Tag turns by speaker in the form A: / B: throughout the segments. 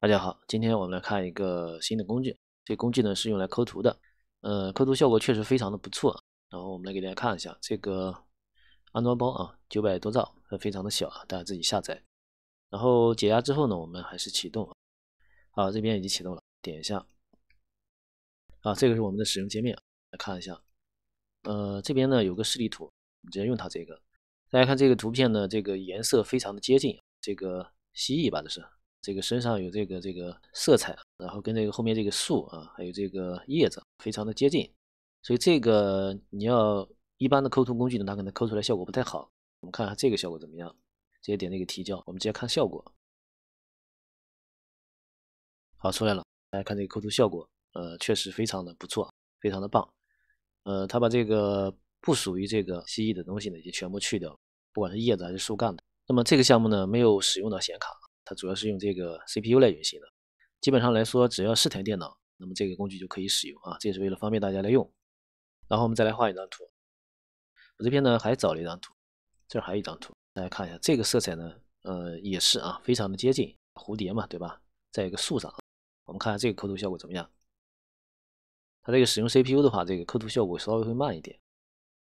A: 大家好，今天我们来看一个新的工具。这工具呢是用来抠图的，呃，抠图效果确实非常的不错。然后我们来给大家看一下这个安装包啊，九百多兆，非常的小啊，大家自己下载。然后解压之后呢，我们还是启动啊。好，这边已经启动了，点一下。啊，这个是我们的使用界面，来看一下。呃，这边呢有个示例图，我们直接用它这个。大家看这个图片呢，这个颜色非常的接近，这个蜥蜴吧，这是。这个身上有这个这个色彩，然后跟这个后面这个树啊，还有这个叶子非常的接近，所以这个你要一般的抠图工具呢，它可能抠出来效果不太好。我们看看这个效果怎么样？直接点那个提交，我们直接看效果。好出来了，大家看这个抠图效果，呃，确实非常的不错，非常的棒。呃，他把这个不属于这个蜥蜴的东西呢，已经全部去掉了，不管是叶子还是树干的。那么这个项目呢，没有使用到显卡。它主要是用这个 CPU 来运行的，基本上来说，只要是台电脑，那么这个工具就可以使用啊。这也是为了方便大家来用。然后我们再来画一张图，我这边呢还找了一张图，这儿还有一张图，大家看一下，这个色彩呢，呃，也是啊，非常的接近蝴蝶嘛，对吧？在一个树上，我们看下这个抠图效果怎么样。它这个使用 CPU 的话，这个抠图效果稍微会慢一点，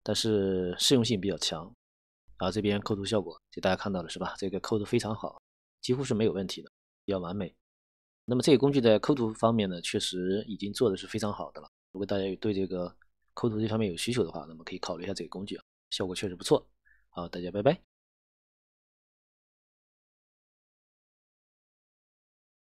A: 但是适用性比较强。啊，这边抠图效果，就大家看到了是吧？这个抠的非常好。几乎是没有问题的，比较完美。那么这个工具在抠图方面呢，确实已经做的是非常好的了。如果大家对这个抠图这方面有需求的话，那么可以考虑一下这个工具啊，效果确实不错。好，大家拜拜。